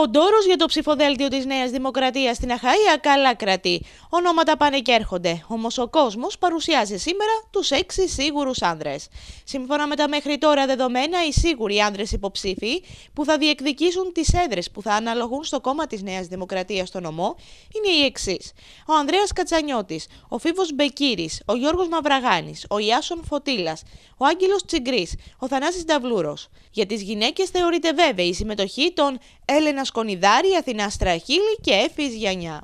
Ο ντόρο για το ψηφοδέλτιο της Νέας Δημοκρατίας στην Αχαία καλά κρατεί. Ονόματα πάνε και έρχονται. Όμω ο κόσμο παρουσιάζει σήμερα τους έξι σίγουρους άνδρες. Σύμφωνα με τα μέχρι τώρα δεδομένα, οι σίγουροι άνδρες υποψήφοι που θα διεκδικήσουν τις έδρες που θα αναλογούν στο κόμμα της Νέας Δημοκρατίας στο νομό είναι οι εξής: Ο Ανδρέας Κατσανιώτης, ο Φίβος Μπεκύρης, ο Γιώργος Μαυραγάνης, ο Ιάσον Φωτήλα, ο Άγγελος Τσιγκρής, ο Θανάσης Νταβλούρος. Για τις γυναίκες θεωρείται βέβαιη η συμμετοχή των Έλενα Σκονιδάρη, Αθηνά Στραχίλη και Εφης Γιαννιά.